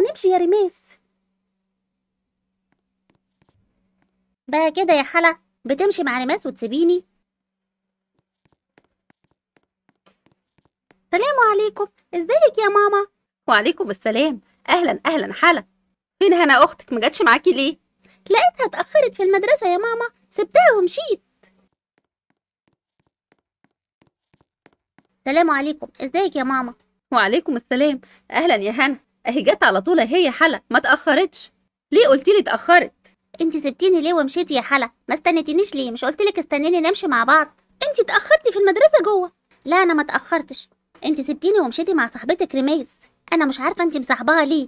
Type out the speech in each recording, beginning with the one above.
نمشي يا ريميس بقى كده يا حلا بتمشي مع رماس وتسيبيني سلام عليكم ازيك يا ماما وعليكم السلام اهلا اهلا حلا فين هنا اختك ما جاتش معاكي ليه لقيتها اتاخرت في المدرسه يا ماما سبتها ومشيت سلام عليكم ازيك يا ماما وعليكم السلام اهلا يا هنا اهي جت على طول اهي يا حلا ما اتاخرتش ليه قلتيلي اتاخرت انت سبتيني ليه ومشيتي يا حلا ما استنيتنيش ليه مش قلتلك استنيني نمشي مع بعض انت اتاخرتي في المدرسه جوه لا انا ما اتاخرتش انت سبتيني ومشيتي مع صاحبتك ريميس انا مش عارفه انت مصاحباها ليه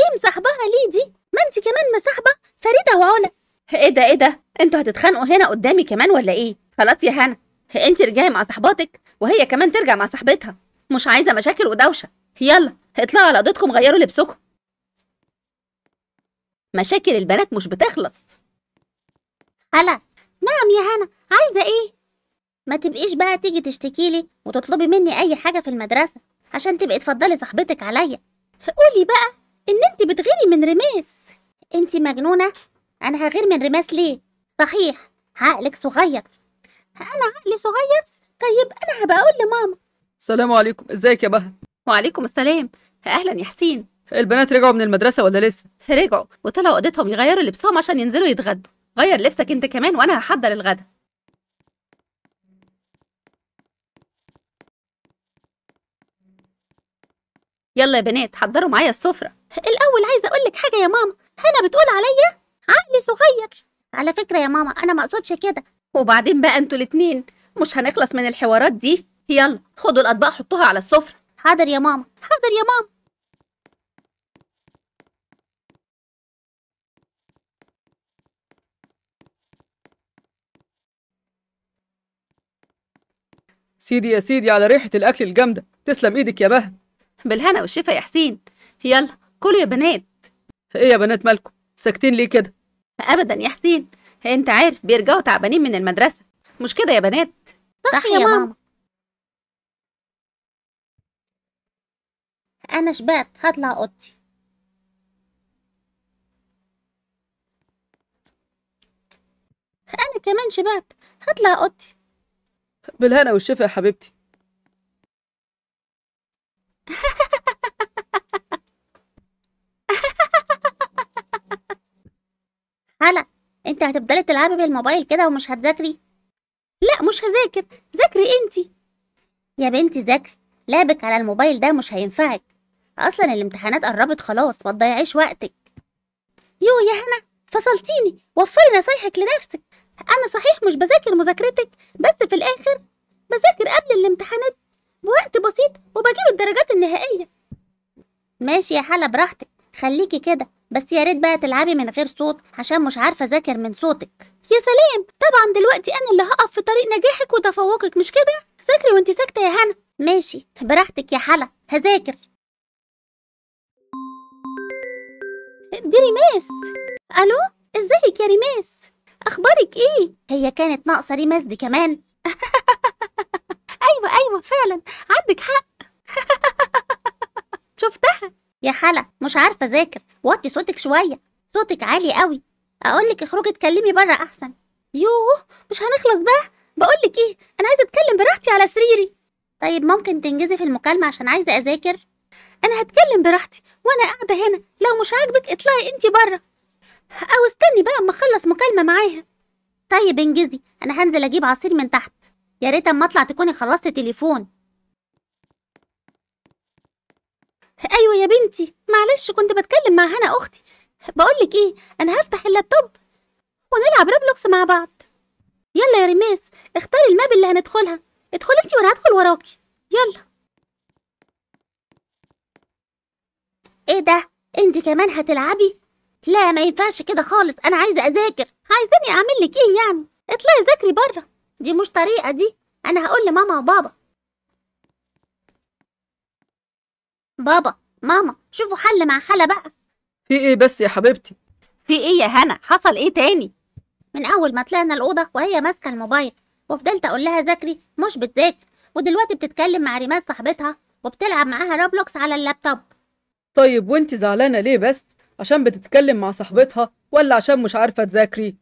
ايه مصاحباها ليه دي ما انت كمان مصاحبه فريده وعلا ايه ده ايه ده انتوا هتتخانقوا هنا قدامي كمان ولا ايه خلاص يا هنا انت رجعي مع صاحباتك وهي كمان ترجع مع صاحبتها مش عايزه مشاكل ودوشه يلا اطلعوا على اوضتكم غيروا لبسكم مشاكل البنات مش بتخلص هلا نعم يا هنا عايزه ايه ما تبقيش بقى تيجي تشتكي لي وتطلبي مني اي حاجه في المدرسه عشان تبقي تفضلي صاحبتك عليا قولي بقى ان انت بتغيري من رماس انت مجنونه انا هغير من رماس ليه صحيح عقلك صغير انا عقلي صغير طيب انا هبقى اقول لماما السلام عليكم ازيك يا بهاء وعليكم السلام اهلا يا حسين البنات رجعوا من المدرسه ولا لسه رجعوا وطلعوا اوضتهم يغيروا لبسهم عشان ينزلوا يتغدوا غير لبسك انت كمان وانا هحضر الغدا يلا يا بنات حضروا معايا السفره الاول عايزه اقول لك حاجه يا ماما هنا بتقول عليا عقلي صغير على فكره يا ماما انا ما اقصدش كده وبعدين بقى انتوا الاتنين مش هنخلص من الحوارات دي يلا خدوا الاطباق حطوها على السفره حاضر يا ماما حاضر يا ماما سيدي يا سيدي على ريحة الأكل الجامدة تسلم إيدك يا بهد بالهنا والشفا يا حسين يلا كلوا يا بنات إيه يا بنات مالكم ساكتين ليه كده أبدا يا حسين أنت عارف بيرجعوا تعبانين من المدرسة مش كده يا بنات صح, يا, يا ماما, ماما. أنا شبعت هطلع أوضتي أنا كمان شبعت هطلع أوضتي بالهنا والشفا يا حبيبتي هلا انت هتفضلي تلعبي بالموبايل كده ومش هتذاكري لا مش هذاكر ذاكري انتي يا بنتي ذاكري لعبك على الموبايل ده مش هينفعك اصلا الامتحانات قربت خلاص ما تضيعيش وقتك يو يا هنا فصلتيني وفري نصايحك لنفسك انا صحيح مش بذاكر مذاكرتك بس في الاخر بذاكر قبل الامتحانات بوقت بسيط وبجيب الدرجات النهائيه ماشي يا حلا براحتك خليكي كده بس يا ريت بقى تلعبي من غير صوت عشان مش عارفه اذاكر من صوتك يا سلام طبعا دلوقتي انا اللي هقف في طريق نجاحك وتفوقك مش كده ذاكري وانت ساكته يا هنا ماشي براحتك يا حلا هذاكر دي ريماس الو ازيك يا ريماس اخبارك ايه هي كانت ناقصه ريماس دي كمان ايوه ايوه فعلا عندك حق شفتها يا حلا مش عارفه اذاكر وطي صوتك شويه صوتك عالي قوي اقولك اخرجي اتكلمي بره احسن يوه مش هنخلص بقى بقولك ايه انا عايزه اتكلم براحتي على سريري طيب ممكن تنجزي في المكالمه عشان عايزه اذاكر أنا هتكلم براحتي وأنا قاعدة هنا لو مش عاجبك اطلعي أنت بره أو استني بقى أما أخلص مكالمة معاها طيب انجزي أنا هنزل أجيب عصير من تحت يا ريت أما أطلع تكوني خلصت تليفون أيوة يا بنتي معلش كنت بتكلم مع هنا أختي بقولك إيه أنا هفتح اللابتوب ونلعب روبلوكس مع بعض يلا يا ريماس اختاري الماب اللي هندخلها ادخلي انتي وانا هدخل وراكي يلا ايه ده انت كمان هتلعبي لا ما ينفعش كده خالص انا عايزه اذاكر عايزاني اعمل لك ايه يعني اطلعي ذاكري بره دي مش طريقه دي انا هقول لماما وبابا بابا ماما شوفوا حل مع حلا بقى في ايه بس يا حبيبتي في ايه يا هنا حصل ايه تاني من اول ما طلعنا الاوضه وهي ماسكه الموبايل وفضلت اقول لها ذاكري مش بتذاكر ودلوقتي بتتكلم مع ريمات صاحبتها وبتلعب معاها روبلوكس على اللابتوب طيب وانت زعلانه ليه بس عشان بتتكلم مع صاحبتها ولا عشان مش عارفه تذاكري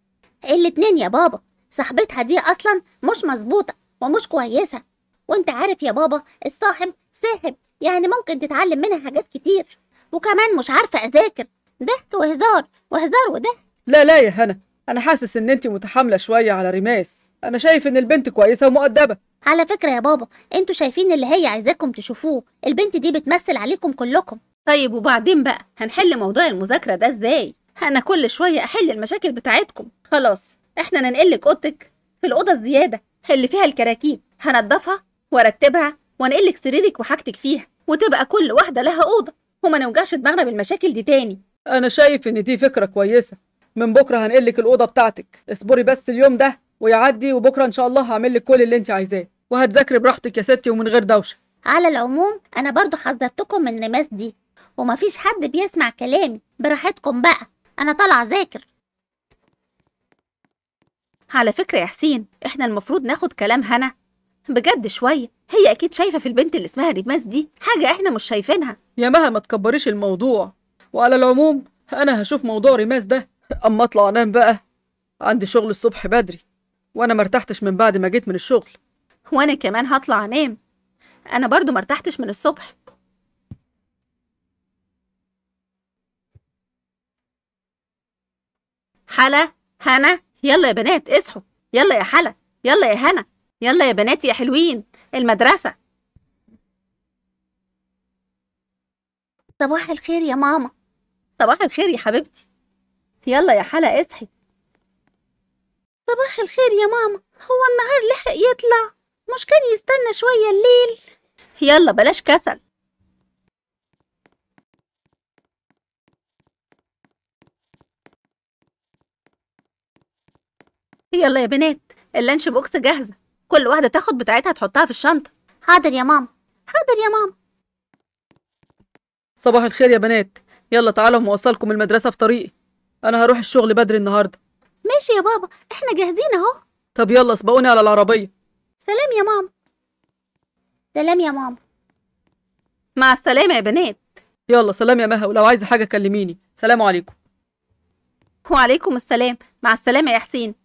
الاتنين يا بابا صاحبتها دي اصلا مش مظبوطه ومش كويسه وانت عارف يا بابا الصاحب ساحب يعني ممكن تتعلم منها حاجات كتير وكمان مش عارفه اذاكر ضحك وهزار وهزار وضحك لا لا يا هنا انا حاسس ان انت متحامله شويه على رماس انا شايف ان البنت كويسه ومؤدبه على فكره يا بابا انتوا شايفين اللي هي عايزاكم تشوفوه البنت دي بتمثل عليكم كلكم طيب وبعدين بقى هنحل موضوع المذاكرة ده ازاي؟ أنا كل شوية أحل المشاكل بتاعتكم خلاص إحنا ننقلك أوضتك في الأوضة الزيادة اللي فيها الكراكيب هنضفها وأرتبها وأنقلك سريرك وحاجتك فيها وتبقى كل واحدة لها أوضة وما نوجعش دماغنا بالمشاكل دي تاني أنا شايف إن دي فكرة كويسة من بكرة هنقلك الأوضة بتاعتك اصبري بس اليوم ده ويعدي وبكرة إن شاء الله هعمل لك كل اللي أنت عايزاه وهتذاكري براحتك يا ستي ومن غير دوشة على العموم أنا برضو حذرتكم من الرماس دي ومفيش حد بيسمع كلامي براحتكم بقى أنا طالعة أذاكر على فكرة يا حسين إحنا المفروض ناخد كلام هنا بجد شوية هي أكيد شايفة في البنت اللي اسمها ريماس دي حاجة إحنا مش شايفينها يا مها ما تكبريش الموضوع وعلى العموم أنا هشوف موضوع ريماس ده أما أطلع أنام بقى عندي شغل الصبح بدري وأنا مرتحتش من بعد ما جيت من الشغل وأنا كمان هطلع أنام أنا برضو مرتحتش من الصبح حلا هنا يلا يا بنات اصحوا يلا يا حلا يلا يا هنا يلا يا بنات يا حلوين المدرسة صباح الخير يا ماما صباح الخير يا حبيبتي يلا يا حلا اصحي صباح الخير يا ماما هو النهار لحق يطلع مش كان يستنى شوية الليل يلا بلاش كسل يلا يا بنات اللانش بوكس جاهزة كل واحدة تاخد بتاعتها تحطها في الشنطة حاضر يا ماما حاضر يا ماما صباح الخير يا بنات يلا تعالوا موصلكم المدرسة في طريقي أنا هروح الشغل بدري النهاردة ماشي يا بابا احنا جاهزين اهو طب يلا سبقوني على العربية سلام يا ماما سلام يا ماما مع السلامة يا بنات يلا سلام يا مها ولو عايزة حاجة كلميني سلام عليكم وعليكم السلام مع السلامة يا حسين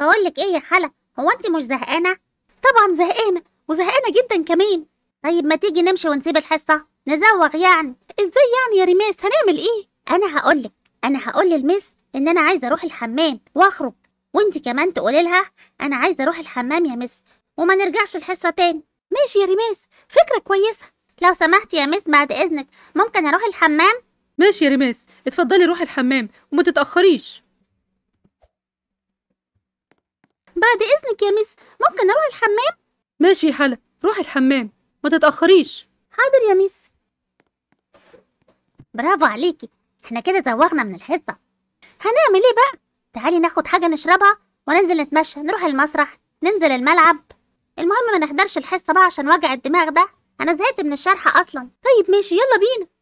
بقول لك ايه يا خالة هو انت مش زهقانه طبعا زهقانه وزهقانه جدا كمان طيب ما تيجي نمشي ونسيب الحصه نزوغ يعني ازاي يعني يا ريماس هنعمل ايه انا هقول لك انا هقول للمس ان انا عايزه اروح الحمام واخرج وانت كمان تقولي لها انا عايزه اروح الحمام يا مس وما نرجعش الحصه تاني ماشي يا ريماس فكره كويسه لو سمحتي يا مس بعد اذنك ممكن اروح الحمام ماشي يا ريماس اتفضلي روحي الحمام وما تتاخريش بعد إذنك يا ميس ممكن أروح الحمام؟ ماشي يا حلا روحي الحمام ما تتأخريش حاضر يا ميس برافو عليكي احنا كده زوغنا من الحصة هنعمل ايه بقى؟ تعالي ناخد حاجة نشربها وننزل نتمشى نروح المسرح ننزل الملعب المهم ما نحضرش الحصة بقى عشان وجع الدماغ ده أنا زهقت من الشرح أصلا طيب ماشي يلا بينا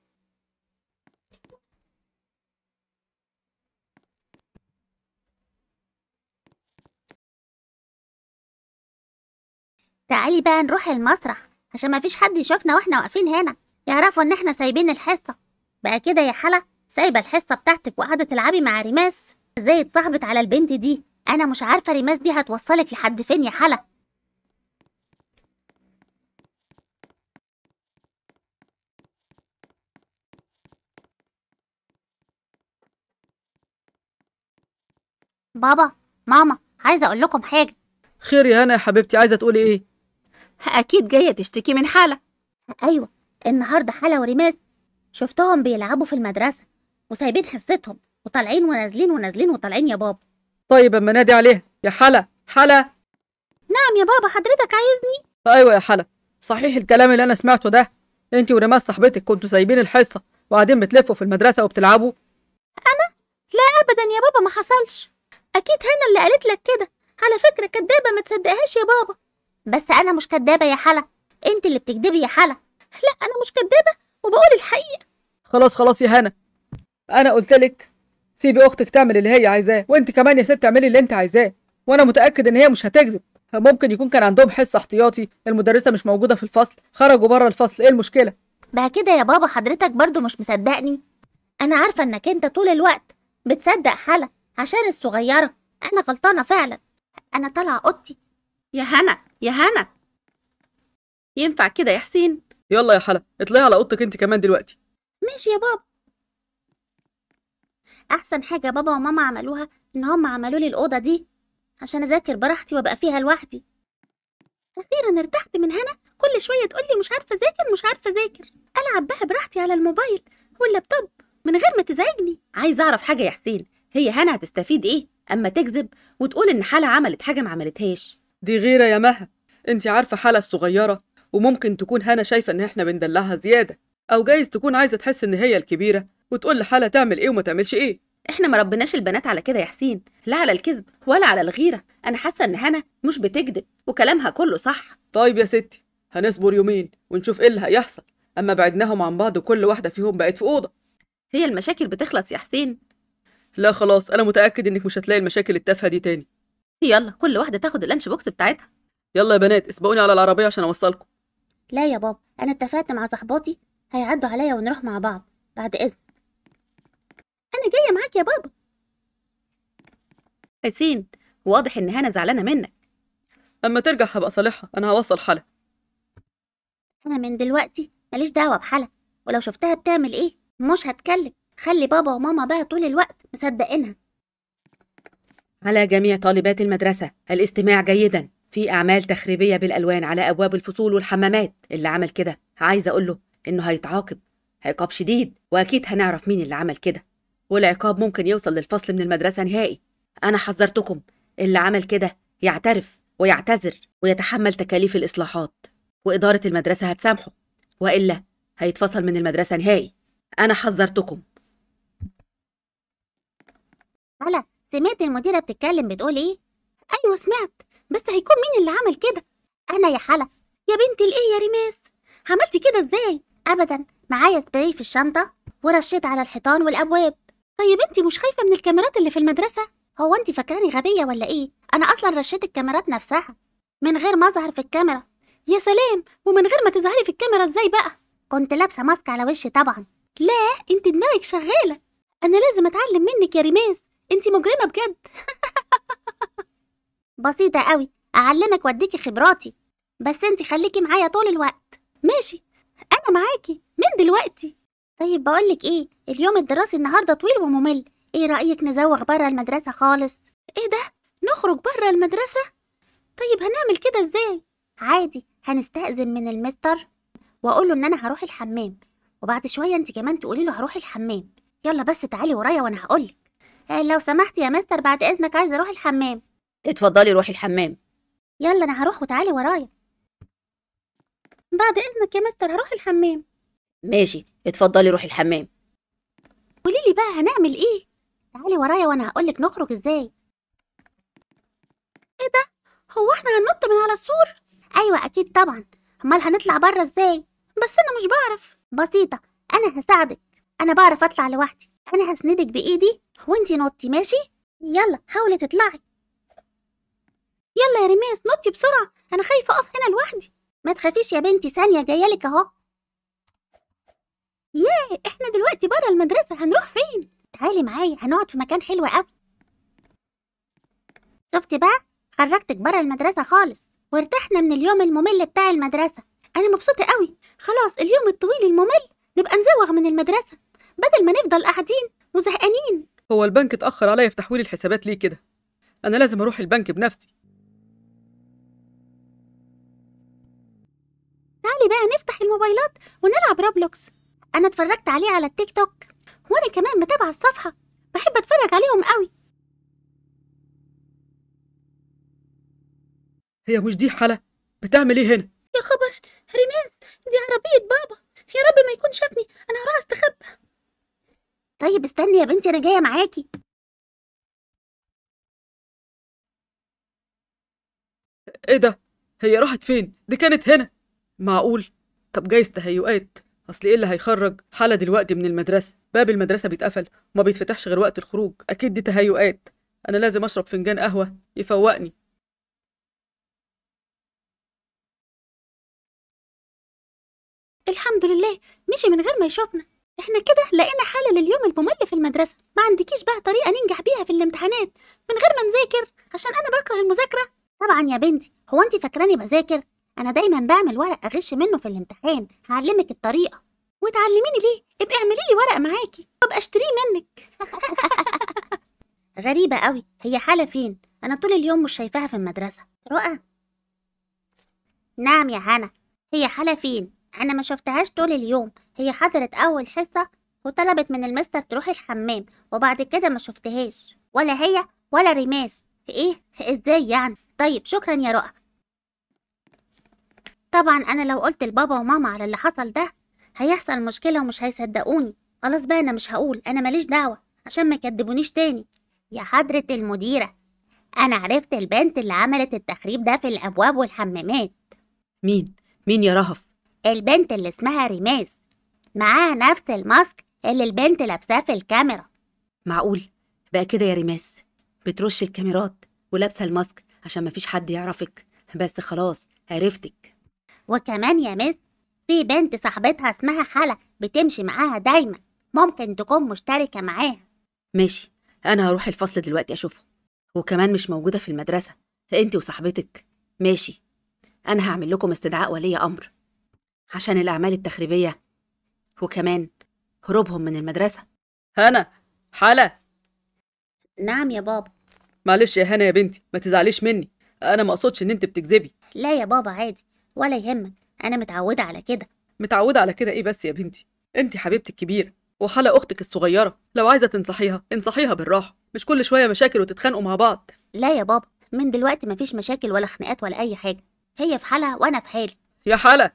تعالي بقى نروح المسرح عشان مفيش حد يشوفنا واحنا واقفين هنا يعرفوا ان احنا سايبين الحصه بقى كده يا حلا سايبه الحصه بتاعتك وقاعده تلعبي مع ريماس ازاي اتصاحبت على البنت دي انا مش عارفه ريماس دي هتوصلك لحد فين يا حلا بابا ماما عايزه اقول لكم حاجه خير يا هنا يا حبيبتي عايزه تقولي ايه أكيد جاية تشتكي من حالة أيوة النهاردة حالة وريماس شفتهم بيلعبوا في المدرسة وسايبين حصتهم وطالعين ونازلين ونازلين وطالعين يا بابا طيب أما نادي عليها يا حلا حلا نعم يا بابا حضرتك عايزني أيوة يا حلا صحيح الكلام اللي أنا سمعته ده أنت وريماس صاحبتك كنتوا سايبين الحصة وقاعدين بتلفوا في المدرسة وبتلعبوا أنا؟ لا أبدا يا بابا ما حصلش أكيد هنا اللي قالت لك كده على فكرة كدابة ما تصدقهاش يا بابا بس أنا مش كدابة يا حلا أنت اللي بتكدبي يا حلا لا أنا مش كدابة وبقول الحقيقة خلاص خلاص يا هنا أنا قلت لك سيبي أختك تعمل اللي هي عايزاه وأنت كمان يا ست اعملي اللي أنت عايزاه وأنا متأكد إن هي مش هتكذب ممكن يكون كان عندهم حس احتياطي المدرسة مش موجودة في الفصل خرجوا بره الفصل إيه المشكلة بقى كده يا بابا حضرتك برضو مش مصدقني أنا عارفة إنك أنت طول الوقت بتصدق حلا عشان الصغيرة أنا غلطانة فعلا أنا طالعة أوضتي يا هنا يا هنا ينفع كده يا حسين يلا يا حلا اطلعي على اوضتك انت كمان دلوقتي ماشي يا بابا احسن حاجه بابا وماما عملوها ان هم عملوا لي الاوضه دي عشان اذاكر براحتي وابقى فيها لوحدي اخيرا ارتحت من هنا كل شويه تقول لي مش عارفه اذاكر مش عارفه اذاكر العب بقى براحتي على الموبايل واللابتوب من غير ما تزعجني عايز اعرف حاجه يا حسين هي هنا هتستفيد ايه اما تكذب وتقول ان حلا عملت حاجه ما عملتهاش دي غيرة يا مها انت عارفة حالة الصغيرة وممكن تكون هنا شايفة ان احنا بندلعها زيادة او جايز تكون عايزة تحس ان هي الكبيرة وتقول لحالة تعمل ايه وما تعملش ايه احنا ما ربناش البنات على كده يا حسين لا على الكذب ولا على الغيرة انا حاسة ان هنا مش بتكذب وكلامها كله صح طيب يا ستي هنصبر يومين ونشوف ايه اللي هيحصل اما بعدناهم عن بعض وكل واحدة فيهم بقت في أوضة هي المشاكل بتخلص يا حسين لا خلاص انا متأكد انك مش هتلاقي المشاكل التافهة دي تاني يلا كل واحدة تاخد اللانش بوكس بتاعتها يلا يا بنات اسبقوني على العربية عشان أوصلكم لا يا بابا أنا اتفقت مع صاحباتي هيعدوا عليا ونروح مع بعض بعد إذنك أنا جاية معاك يا بابا حسين واضح إن هنا زعلانة منك أما ترجع هبقى صالحها أنا هوصل حلا أنا من دلوقتي ماليش دعوة بحلا ولو شفتها بتعمل إيه مش هتكلم خلي بابا وماما بقى طول الوقت مصدقينها على جميع طالبات المدرسة الاستماع جيدا في أعمال تخريبية بالألوان على أبواب الفصول والحمامات اللي عمل كده عايزة أقول له إنه هيتعاقب عقاب شديد وأكيد هنعرف مين اللي عمل كده والعقاب ممكن يوصل للفصل من المدرسة نهائي أنا حذرتكم اللي عمل كده يعترف ويعتذر ويتحمل تكاليف الإصلاحات وإدارة المدرسة هتسامحه وإلا هيتفصل من المدرسة نهائي أنا حذرتكم هلا سمعت المديرة بتتكلم بتقول إيه؟ أيوة سمعت بس هيكون مين اللي عمل كده؟ أنا يا حلا يا بنت الإيه يا ريماس عملتي كده إزاي؟ أبدا معايا سبراي في الشنطة ورشيت على الحيطان والأبواب طيب أنت مش خايفة من الكاميرات اللي في المدرسة؟ هو أنت فاكراني غبية ولا إيه؟ أنا أصلا رشيت الكاميرات نفسها من غير ما أظهر في الكاميرا يا سلام ومن غير ما تظهري في الكاميرا إزاي بقى؟ كنت لابسة ماسك على وشي طبعا لا أنت دماغك شغالة أنا لازم أتعلم منك يا ريماس انتي مجرمة بجد بسيطة قوي أعلمك وأديكي خبراتي بس انتي خليكي معايا طول الوقت ماشي أنا معاكي من دلوقتي طيب بقولك إيه اليوم الدراسي النهاردة طويل وممل إيه رأيك نزوغ برا المدرسة خالص إيه ده نخرج برا المدرسة طيب هنعمل كده إزاي عادي هنستأذن من المستر وأقوله إن أنا هروح الحمام وبعد شوية انت كمان تقولي له هروح الحمام يلا بس تعالي ورايا وأنا هقولك آه، لو سمحت يا مستر بعد اذنك عايزه اروح الحمام اتفضلي روحي الحمام يلا انا هروح وتعالي ورايا بعد اذنك يا مستر هروح الحمام ماشي اتفضلي روحي الحمام قولي لي بقى هنعمل ايه تعالي ورايا وانا هقولك نخرج ازاي ايه ده هو احنا هننط من على السور ايوه اكيد طبعا امال هنطلع بره ازاي بس انا مش بعرف بسيطه انا هساعدك انا بعرف اطلع لوحدي انا هسندك بايدي وانتي نطي ماشي يلا حاولي تطلعي يلا يا ريماس نطي بسرعة أنا خايفة أقف هنا لوحدي ما تخافيش يا بنتي ثانية جايه لك أهو ياه إحنا دلوقتي برا المدرسة هنروح فين؟ تعالي معايا هنقعد في مكان حلو أوي شفتي بقى خرجتك برا المدرسة خالص وارتحنا من اليوم الممل بتاع المدرسة أنا مبسوطة أوي خلاص اليوم الطويل الممل نبقى نزوغ من المدرسة بدل ما نفضل قاعدين وزهقانين هو البنك اتأخر عليا في تحويل الحسابات ليه كده أنا لازم أروح البنك بنفسي تعالي بقى نفتح الموبايلات ونلعب روبلوكس أنا اتفرجت عليه على التيك توك وأنا كمان متابعة الصفحة بحب أتفرج عليهم قوي هي مش دي حالة بتعمل ايه هنا يا خبر ريماز دي عربية بابا يا رب ما يكون شافني أنا هروح أستخبى طيب استني يا بنتي أنا جاية معاكي إيه ده؟ هي راحت فين؟ دي كانت هنا معقول؟ طب جايز تهيؤات أصل إيه اللي هيخرج حالة دلوقتي من المدرسة؟ باب المدرسة بيتقفل وما بيتفتحش غير وقت الخروج أكيد دي تهيؤات أنا لازم أشرب فنجان قهوة يفوقني الحمد لله مشي من غير ما يشوفنا احنا كده لقينا حالة لليوم الممل في المدرسة ما عندكيش بقى طريقة ننجح بيها في الامتحانات من غير ما نذاكر عشان انا بكره المذاكرة طبعا يا بنتي هو انت فاكراني بذاكر انا دايما بعمل ورق اغش منه في الامتحان هعلمك الطريقة وتعلميني ليه ابقي اعملي لي ورق معاكي وابقى اشتريه منك غريبة قوي هي حالة فين انا طول اليوم مش شايفاها في المدرسة رؤى نعم يا هنا هي حالة فين أنا ما شفتهاش طول اليوم هي حضرت أول حصة وطلبت من المستر تروح الحمام وبعد كده ما شفتهاش ولا هي ولا ريماس إيه إزاي يعني طيب شكرا يا رؤى طبعا أنا لو قلت لبابا وماما على اللي حصل ده هيحصل مشكلة ومش هيصدقوني خلاص بقى أنا مش هقول أنا ماليش دعوة عشان ما يكدبونيش تاني يا حضرة المديرة أنا عرفت البنت اللي عملت التخريب ده في الأبواب والحمامات مين؟ مين يا رهف؟ البنت اللي اسمها ريماس معاها نفس الماسك اللي البنت لابساه في الكاميرا معقول بقى كده يا ريماس بترش الكاميرات ولابسه الماسك عشان مفيش حد يعرفك بس خلاص عرفتك وكمان يا مس في بنت صاحبتها اسمها حلا بتمشي معاها دايما ممكن تكون مشتركة معاها ماشي أنا هروح الفصل دلوقتي أشوفهم وكمان مش موجودة في المدرسة أنت وصاحبتك ماشي أنا هعمل لكم استدعاء ولي أمر عشان الأعمال التخريبية وكمان هروبهم من المدرسة هنا حلا نعم يا بابا معلش يا هنا يا بنتي ما تزعليش مني أنا ما أقصدش إن أنت بتكذبي لا يا بابا عادي ولا يهمك أنا متعودة على كده متعودة على كده إيه بس يا بنتي أنت حبيبتي الكبيرة وحلا أختك الصغيرة لو عايزة تنصحيها انصحيها بالراحة مش كل شوية مشاكل وتتخانقوا مع بعض لا يا بابا من دلوقتي مفيش مشاكل ولا خناقات ولا أي حاجة هي في حالها وأنا في حالي يا حلا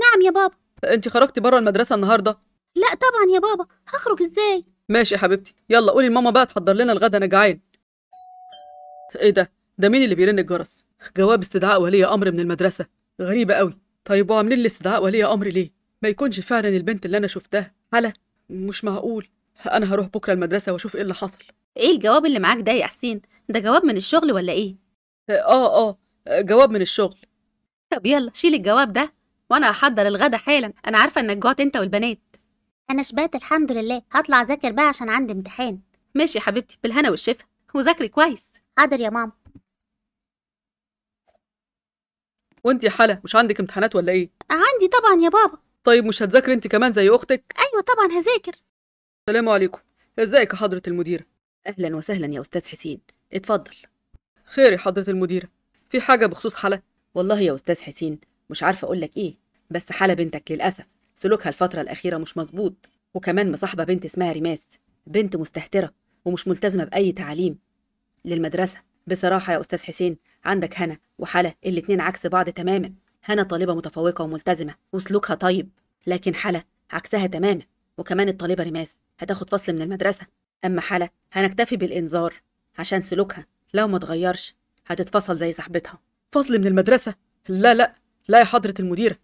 نعم يا بابا انت خرجتي بره المدرسه النهارده لا طبعا يا بابا هخرج ازاي ماشي يا حبيبتي يلا قولي لماما بقى تحضر لنا الغدا انا جعان ايه ده ده مين اللي بيرن الجرس جواب استدعاء ولي امر من المدرسه غريبه قوي طيب وعاملين لي استدعاء ولي امر ليه ما يكونش فعلا البنت اللي انا شفتها على مش معقول انا هروح بكره المدرسه واشوف ايه اللي حصل ايه الجواب اللي معاك ده يا حسين ده جواب من الشغل ولا ايه اه اه جواب من الشغل طب يلا شيل الجواب ده وانا هحضر الغدا حالا انا عارفه انك جعت انت والبنات انا شبعت الحمد لله هطلع اذاكر بقى عشان عندي امتحان ماشي يا حبيبتي بالهنا والشفا وذاكري كويس حاضر يا ماما وانت يا حلا مش عندك امتحانات ولا ايه عندي طبعا يا بابا طيب مش هتذاكري انت كمان زي اختك ايوه طبعا هذاكر السلام عليكم ازيك يا حضره المديره اهلا وسهلا يا استاذ حسين اتفضل خير يا حضره المديره في حاجه بخصوص حلا والله يا استاذ حسين مش عارفه اقول لك ايه بس حاله بنتك للاسف سلوكها الفتره الاخيره مش مظبوط وكمان مصاحبه بنت اسمها ريماس بنت مستهتره ومش ملتزمه باي تعليم للمدرسه بصراحه يا استاذ حسين عندك هنا وحلا الاتنين عكس بعض تماما هنا طالبه متفوقه وملتزمه وسلوكها طيب لكن حلا عكسها تماما وكمان الطالبه ريماس هتاخد فصل من المدرسه اما حلا هنكتفي بالانذار عشان سلوكها لو ما اتغيرش هتتفصل زي صاحبتها فصل من المدرسه لا لا لا يا حضرة المديرة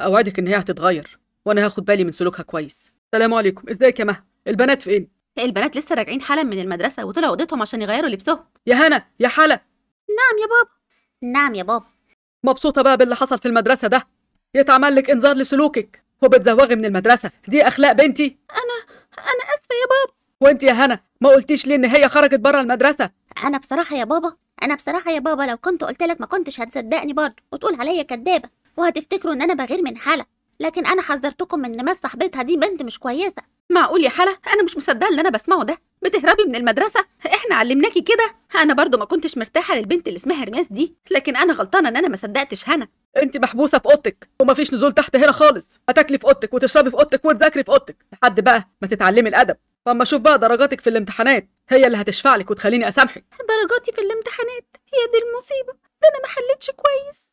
أوعدك إن هي هتتغير وأنا هاخد بالي من سلوكها كويس السلام عليكم إزيك يا مها البنات فين؟ البنات لسه راجعين حالا من المدرسة وطلعوا أوضتهم عشان يغيروا لبسهم يا هنا يا حلا نعم يا بابا نعم يا بابا مبسوطة بقى باللي حصل في المدرسة ده يتعمل لك إنذار لسلوكك وبتزوغي من المدرسة دي أخلاق بنتي أنا أنا آسفة يا بابا وأنت يا هنا ما قلتيش ليه إن هي خرجت بره المدرسة أنا بصراحة يا بابا انا بصراحه يا بابا لو كنت قلت لك ما كنتش هتصدقني برضه وتقول عليا كدابه وهتفتكروا ان انا بغير من حلا لكن انا حذرتكم من ان صاحبتها دي بنت مش كويسه معقول يا حلا انا مش مصدقه اللي انا بسمعه ده بتهربي من المدرسه احنا علمناكي كده انا برضو ما كنتش مرتاحه للبنت اللي اسمها رماس دي لكن انا غلطانه ان انا ما صدقتش هنا انت محبوسه في اوضتك ومفيش نزول تحت هنا خالص هتاكلي في اوضتك وتشربي في اوضتك وتذاكري في اوضتك لحد بقى ما تتعلمي الادب واما اشوف بقى درجاتك في الامتحانات هي اللي هتشفع لك وتخليني اسامحك درجاتي في الامتحانات هي دي المصيبه ده انا ما حلتش كويس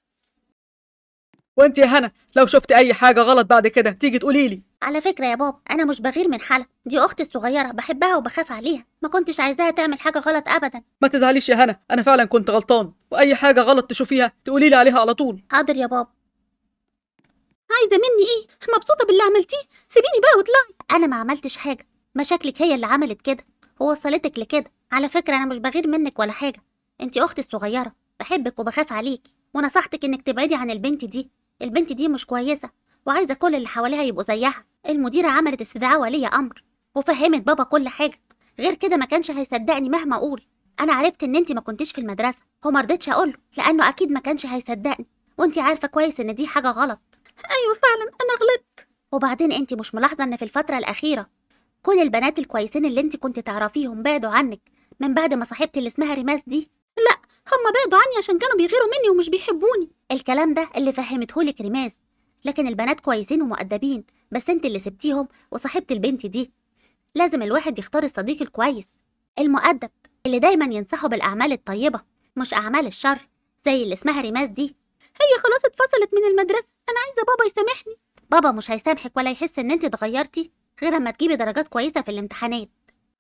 وانت يا هنا لو شفت اي حاجه غلط بعد كده تيجي تقولي لي على فكره يا بابا انا مش بغير من حلا دي اختي الصغيره بحبها وبخاف عليها ما كنتش عايزاها تعمل حاجه غلط ابدا ما تزعليش يا هنا انا فعلا كنت غلطان واي حاجه غلط تشوفيها تقولي لي عليها على طول حاضر يا بابا عايزه مني ايه مبسوطه باللي عملتيه سيبيني بقى واطلعي انا ما عملتش حاجه مشاكلك هي اللي عملت كده ووصلتك لكده على فكرة أنا مش بغير منك ولا حاجة أنت أختي الصغيرة بحبك وبخاف عليكي ونصحتك إنك تبعدي عن البنت دي البنت دي مش كويسة وعايزة كل اللي حواليها يبقوا زيها المديرة عملت استدعاء ولي أمر وفهمت بابا كل حاجة غير كده ما كانش هيصدقني مهما أقول أنا عرفت إن أنت ما كنتيش في المدرسة وما رضيتش أقوله لأنه أكيد ما كانش هيصدقني وأنت عارفة كويس إن دي حاجة غلط أيوة فعلا أنا غلطت وبعدين أنت مش ملاحظة إن في الفترة الأخيرة كل البنات الكويسين اللي انت كنت تعرفيهم بعدوا عنك من بعد ما صاحبتي اللي اسمها ريماس دي لا هم بعدوا عني عشان كانوا بيغيروا مني ومش بيحبوني الكلام ده اللي فهمتهولك ريماس لكن البنات كويسين ومؤدبين بس انت اللي سبتيهم وصاحبت البنت دي لازم الواحد يختار الصديق الكويس المؤدب اللي دايما ينصحه بالاعمال الطيبه مش اعمال الشر زي اللي اسمها ريماس دي هي خلاص اتفصلت من المدرسه انا عايزه بابا يسامحني بابا مش هيسامحك ولا يحس ان انت اتغيرتي غير اما تجيبي درجات كويسة في الامتحانات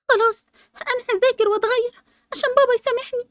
خلاص أنا هذاكر وأتغير عشان بابا يسامحني